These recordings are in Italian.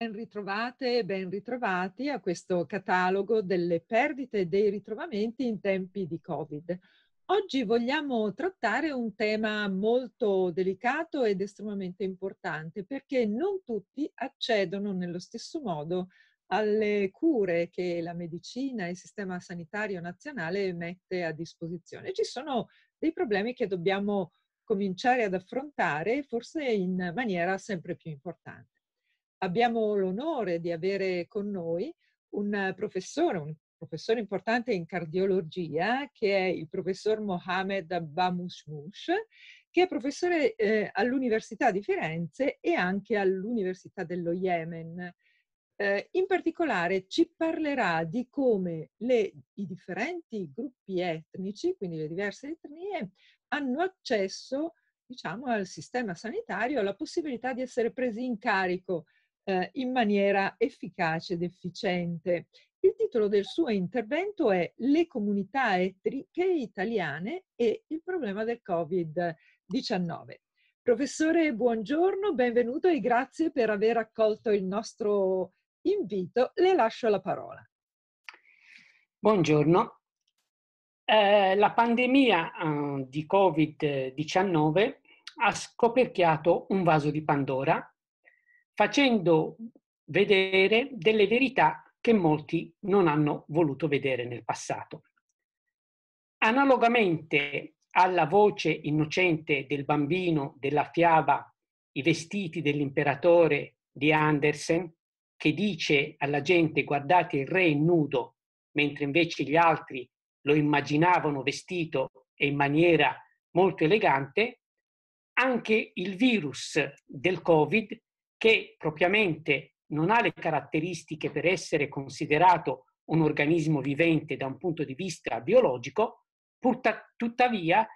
Ben ritrovate e ben ritrovati a questo catalogo delle perdite e dei ritrovamenti in tempi di Covid. Oggi vogliamo trattare un tema molto delicato ed estremamente importante perché non tutti accedono nello stesso modo alle cure che la medicina e il sistema sanitario nazionale mette a disposizione. Ci sono dei problemi che dobbiamo cominciare ad affrontare forse in maniera sempre più importante abbiamo l'onore di avere con noi un professore, un professore importante in cardiologia, che è il professor Mohamed Bamushmush, che è professore eh, all'Università di Firenze e anche all'Università dello Yemen. Eh, in particolare ci parlerà di come le, i differenti gruppi etnici, quindi le diverse etnie, hanno accesso diciamo, al sistema sanitario, alla possibilità di essere presi in carico eh, in maniera efficace ed efficiente. Il titolo del suo intervento è Le comunità etniche italiane e il problema del Covid-19. Professore, buongiorno, benvenuto e grazie per aver accolto il nostro invito. Le lascio la parola. Buongiorno. Eh, la pandemia eh, di Covid-19 ha scoperchiato un vaso di Pandora facendo vedere delle verità che molti non hanno voluto vedere nel passato. Analogamente alla voce innocente del bambino della fiaba I vestiti dell'imperatore di Andersen, che dice alla gente guardate il re nudo, mentre invece gli altri lo immaginavano vestito e in maniera molto elegante, anche il virus del Covid che propriamente non ha le caratteristiche per essere considerato un organismo vivente da un punto di vista biologico, tuttavia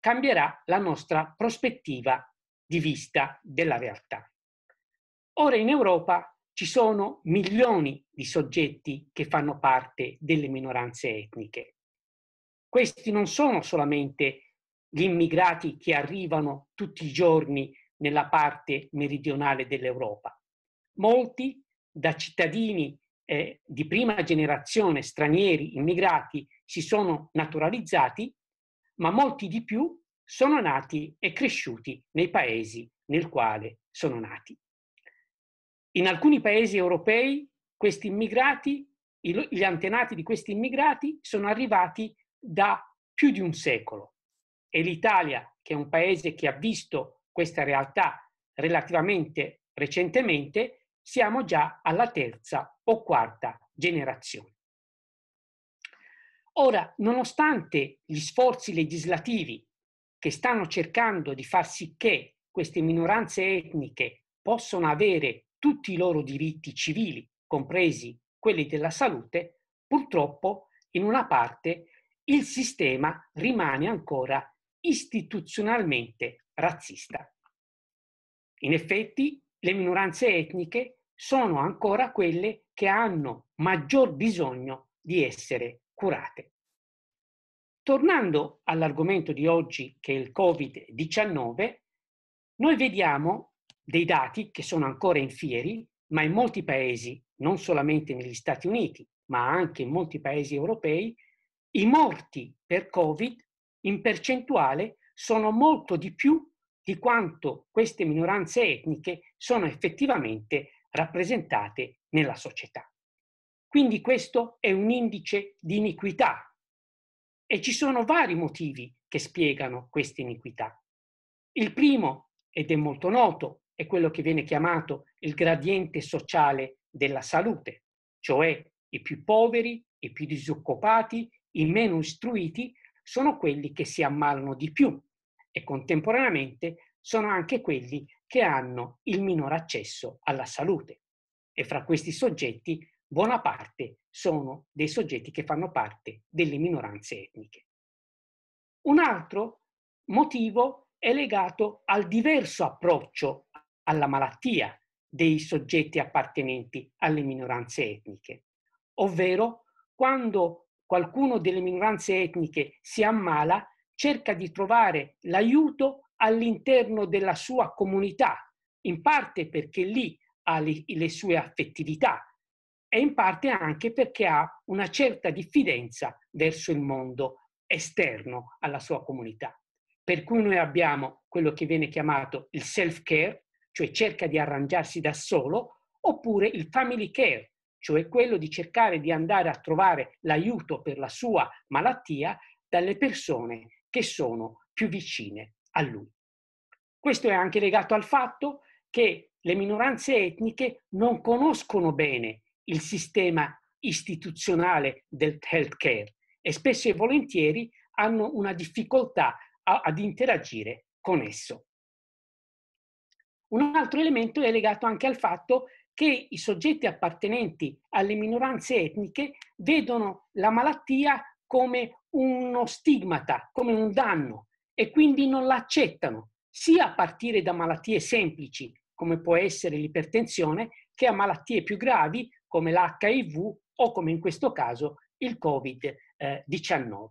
cambierà la nostra prospettiva di vista della realtà. Ora in Europa ci sono milioni di soggetti che fanno parte delle minoranze etniche. Questi non sono solamente gli immigrati che arrivano tutti i giorni nella parte meridionale dell'Europa. Molti, da cittadini eh, di prima generazione, stranieri, immigrati, si sono naturalizzati, ma molti di più sono nati e cresciuti nei paesi nel quale sono nati. In alcuni paesi europei questi immigrati, gli antenati di questi immigrati sono arrivati da più di un secolo e l'Italia, che è un paese che ha visto questa realtà relativamente recentemente, siamo già alla terza o quarta generazione. Ora, nonostante gli sforzi legislativi che stanno cercando di far sì che queste minoranze etniche possano avere tutti i loro diritti civili, compresi quelli della salute, purtroppo in una parte il sistema rimane ancora istituzionalmente razzista. In effetti le minoranze etniche sono ancora quelle che hanno maggior bisogno di essere curate. Tornando all'argomento di oggi che è il Covid-19, noi vediamo dei dati che sono ancora in fieri, ma in molti paesi, non solamente negli Stati Uniti, ma anche in molti paesi europei, i morti per Covid in percentuale sono molto di più di quanto queste minoranze etniche sono effettivamente rappresentate nella società. Quindi questo è un indice di iniquità e ci sono vari motivi che spiegano questa iniquità. Il primo, ed è molto noto, è quello che viene chiamato il gradiente sociale della salute, cioè i più poveri, i più disoccupati, i meno istruiti sono quelli che si ammalano di più e contemporaneamente sono anche quelli che hanno il minor accesso alla salute. E fra questi soggetti buona parte sono dei soggetti che fanno parte delle minoranze etniche. Un altro motivo è legato al diverso approccio alla malattia dei soggetti appartenenti alle minoranze etniche, ovvero quando qualcuno delle minoranze etniche si ammala, cerca di trovare l'aiuto all'interno della sua comunità, in parte perché lì ha le, le sue affettività e in parte anche perché ha una certa diffidenza verso il mondo esterno alla sua comunità. Per cui noi abbiamo quello che viene chiamato il self-care, cioè cerca di arrangiarsi da solo, oppure il family care, cioè quello di cercare di andare a trovare l'aiuto per la sua malattia dalle persone che sono più vicine a lui. Questo è anche legato al fatto che le minoranze etniche non conoscono bene il sistema istituzionale del healthcare e spesso e volentieri hanno una difficoltà a, ad interagire con esso. Un altro elemento è legato anche al fatto che i soggetti appartenenti alle minoranze etniche vedono la malattia come uno stigmata, come un danno e quindi non la accettano, sia a partire da malattie semplici come può essere l'ipertensione che a malattie più gravi come l'HIV o come in questo caso il Covid-19.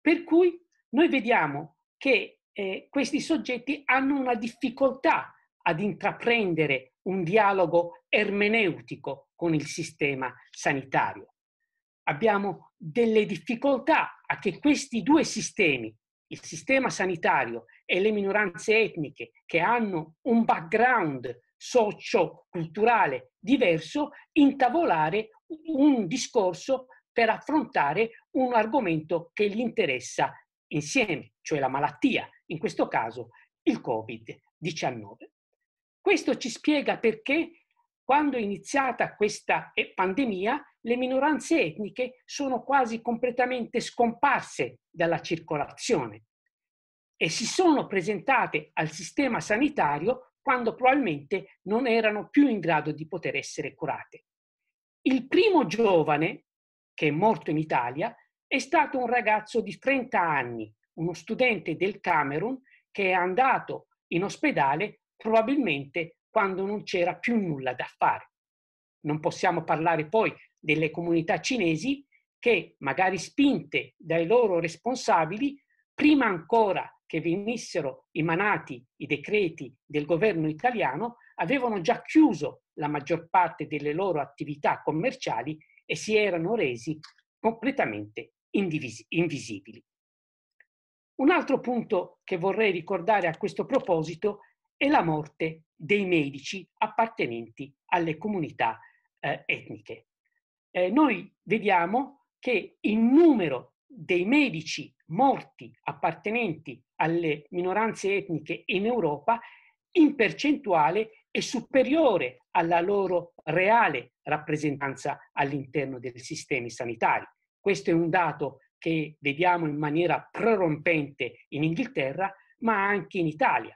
Per cui noi vediamo che eh, questi soggetti hanno una difficoltà ad intraprendere un dialogo ermeneutico con il sistema sanitario. Abbiamo delle difficoltà a che questi due sistemi, il sistema sanitario e le minoranze etniche, che hanno un background socio-culturale diverso, intavolare un discorso per affrontare un argomento che gli interessa insieme, cioè la malattia, in questo caso il Covid-19. Questo ci spiega perché quando è iniziata questa eh, pandemia le minoranze etniche sono quasi completamente scomparse dalla circolazione e si sono presentate al sistema sanitario quando probabilmente non erano più in grado di poter essere curate. Il primo giovane che è morto in Italia è stato un ragazzo di 30 anni, uno studente del Camerun che è andato in ospedale probabilmente quando non c'era più nulla da fare. Non possiamo parlare poi delle comunità cinesi che, magari spinte dai loro responsabili, prima ancora che venissero emanati i decreti del governo italiano, avevano già chiuso la maggior parte delle loro attività commerciali e si erano resi completamente indivis- invisibili. Un altro punto che vorrei ricordare a questo proposito è e la morte dei medici appartenenti alle comunità eh, etniche. Eh, noi vediamo che il numero dei medici morti appartenenti alle minoranze etniche in Europa in percentuale è superiore alla loro reale rappresentanza all'interno dei sistemi sanitari. Questo è un dato che vediamo in maniera prorompente in Inghilterra, ma anche in Italia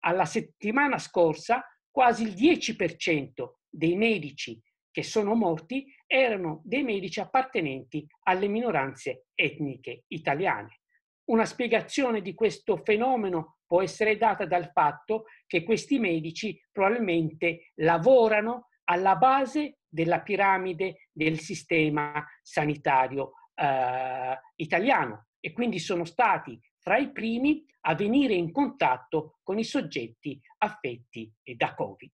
alla settimana scorsa quasi il 10% dei medici che sono morti erano dei medici appartenenti alle minoranze etniche italiane. Una spiegazione di questo fenomeno può essere data dal fatto che questi medici probabilmente lavorano alla base della piramide del sistema sanitario eh, italiano e quindi sono stati tra i primi a venire in contatto con i soggetti affetti da Covid.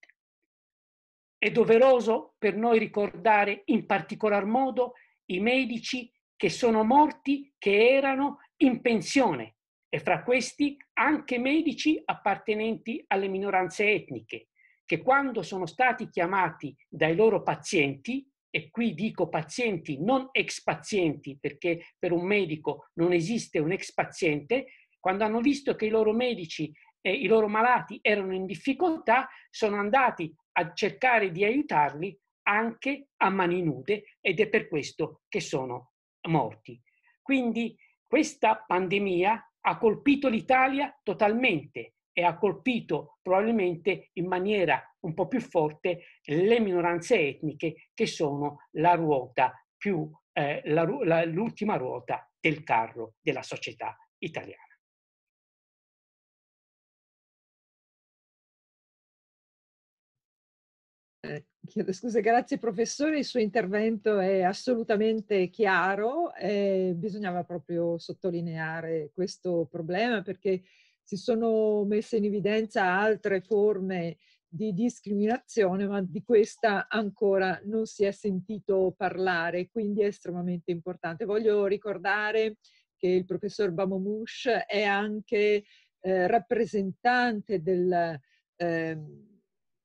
È doveroso per noi ricordare in particolar modo i medici che sono morti, che erano in pensione e fra questi anche medici appartenenti alle minoranze etniche, che quando sono stati chiamati dai loro pazienti e qui dico pazienti, non ex pazienti, perché per un medico non esiste un ex paziente, quando hanno visto che i loro medici e i loro malati erano in difficoltà, sono andati a cercare di aiutarli anche a mani nude ed è per questo che sono morti. Quindi questa pandemia ha colpito l'Italia totalmente e ha colpito probabilmente in maniera un po' più forte le minoranze etniche che sono la ruota più eh, la, la, l'ultima ruota del carro della società italiana. Eh, chiedo scusa, grazie professore, il suo intervento è assolutamente chiaro, eh, bisognava proprio sottolineare questo problema perché si sono messe in evidenza altre forme di discriminazione, ma di questa ancora non si è sentito parlare, quindi è estremamente importante. Voglio ricordare che il professor Bamomush è anche eh, rappresentante del, eh,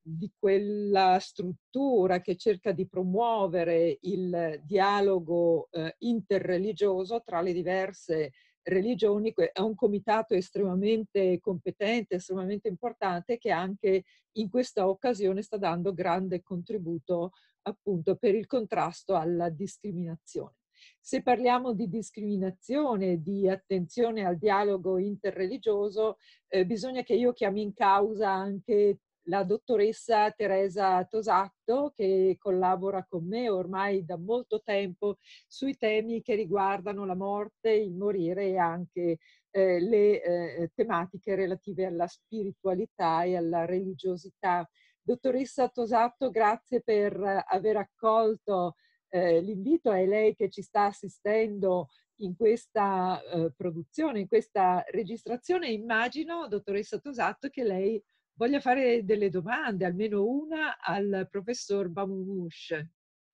di quella struttura che cerca di promuovere il dialogo eh, interreligioso tra le diverse religioni, è un comitato estremamente competente, estremamente importante che anche in questa occasione sta dando grande contributo appunto per il contrasto alla discriminazione. Se parliamo di discriminazione, di attenzione al dialogo interreligioso, eh, bisogna che io chiami in causa anche la dottoressa Teresa Tosatto che collabora con me ormai da molto tempo sui temi che riguardano la morte, il morire e anche eh, le eh, tematiche relative alla spiritualità e alla religiosità. Dottoressa Tosatto, grazie per eh, aver accolto eh, l'invito, è lei che ci sta assistendo in questa eh, produzione, in questa registrazione. Immagino, dottoressa Tosatto, che lei Voglio fare delle domande, almeno una, al professor Bamumush.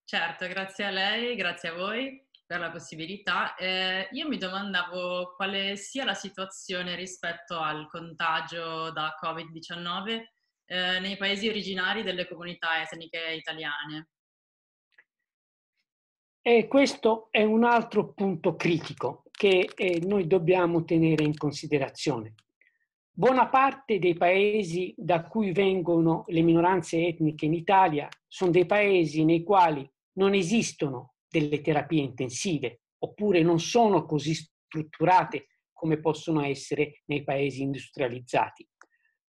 Certo, grazie a lei, grazie a voi per la possibilità. Eh, io mi domandavo quale sia la situazione rispetto al contagio da Covid-19 eh, nei paesi originari delle comunità etniche italiane. E questo è un altro punto critico che eh, noi dobbiamo tenere in considerazione. Buona parte dei paesi da cui vengono le minoranze etniche in Italia sono dei paesi nei quali non esistono delle terapie intensive oppure non sono così strutturate come possono essere nei paesi industrializzati.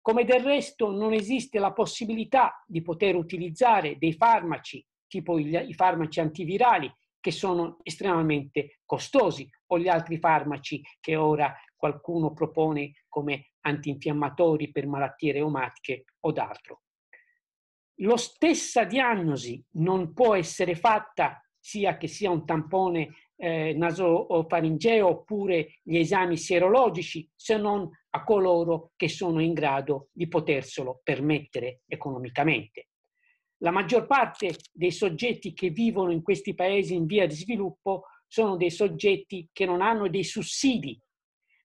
Come del resto non esiste la possibilità di poter utilizzare dei farmaci, tipo i farmaci antivirali, che sono estremamente costosi, o gli altri farmaci che ora qualcuno propone come antinfiammatori per malattie reumatiche o d'altro. Lo stessa diagnosi non può essere fatta sia che sia un tampone eh, nasofaringeo oppure gli esami sierologici se non a coloro che sono in grado di poterselo permettere economicamente. La maggior parte dei soggetti che vivono in questi paesi in via di sviluppo sono dei soggetti che non hanno dei sussidi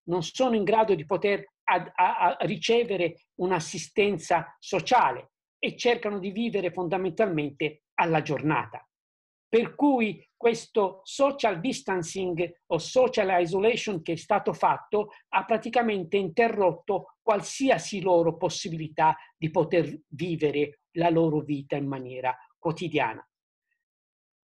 non sono in grado di poter ad, a, a ricevere un'assistenza sociale e cercano di vivere fondamentalmente alla giornata. Per cui questo social distancing o social isolation che è stato fatto ha praticamente interrotto qualsiasi loro possibilità di poter vivere la loro vita in maniera quotidiana.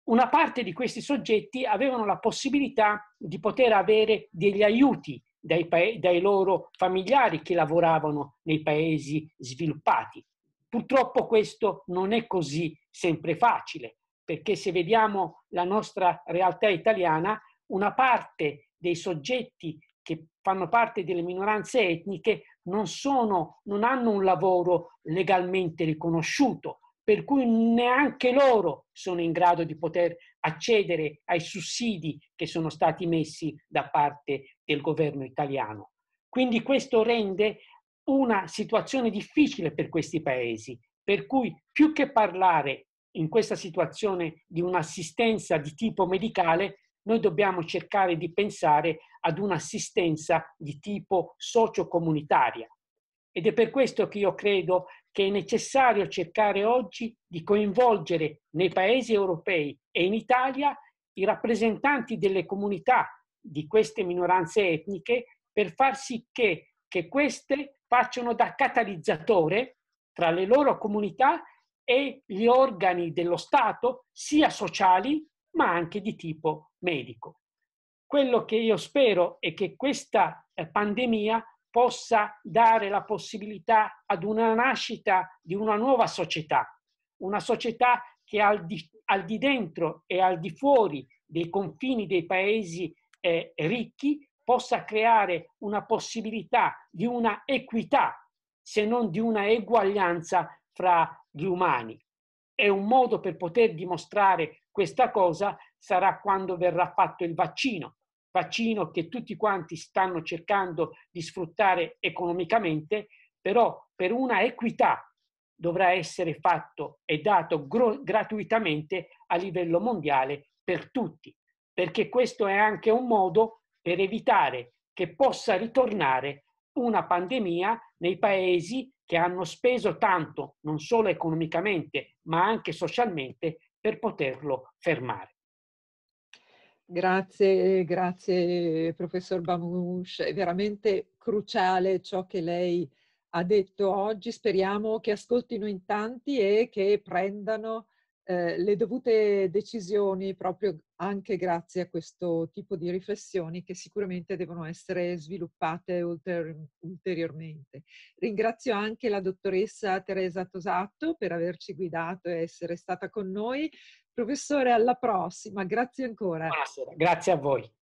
Una parte di questi soggetti avevano la possibilità di poter avere degli aiuti dai, paesi, dai loro familiari che lavoravano nei paesi sviluppati. Purtroppo questo non è così sempre facile, perché se vediamo la nostra realtà italiana, una parte dei soggetti che fanno parte delle minoranze etniche non, sono, non hanno un lavoro legalmente riconosciuto, per cui neanche loro sono in grado di poter accedere ai sussidi che sono stati messi da parte del governo italiano. Quindi questo rende una situazione difficile per questi paesi, per cui più che parlare in questa situazione di un'assistenza di tipo medicale, noi dobbiamo cercare di pensare ad un'assistenza di tipo sociocomunitaria. Ed è per questo che io credo che è necessario cercare oggi di coinvolgere nei paesi europei e in Italia i rappresentanti delle comunità di queste minoranze etniche per far sì che, che queste facciano da catalizzatore tra le loro comunità e gli organi dello Stato, sia sociali ma anche di tipo medico. Quello che io spero è che questa eh, pandemia possa dare la possibilità ad una nascita di una nuova società, una società che al di, al di dentro e al di fuori dei confini dei paesi eh, ricchi possa creare una possibilità di una equità, se non di una eguaglianza fra gli umani. E un modo per poter dimostrare questa cosa sarà quando verrà fatto il vaccino, vaccino che tutti quanti stanno cercando di sfruttare economicamente, però per una equità dovrà essere fatto e dato gro- gratuitamente a livello mondiale per tutti, perché questo è anche un modo per evitare che possa ritornare una pandemia nei paesi che hanno speso tanto, non solo economicamente, ma anche socialmente, per poterlo fermare. Grazie, grazie professor Bamouche, è veramente cruciale ciò che lei ha detto oggi, speriamo che ascoltino in tanti e che prendano eh, le dovute decisioni proprio anche grazie a questo tipo di riflessioni che sicuramente devono essere sviluppate ulter ulteriormente. Ringrazio anche la dottoressa Teresa Tosatto per averci guidato e essere stata con noi. Professore, alla prossima, grazie ancora. Buonasera, grazie a voi.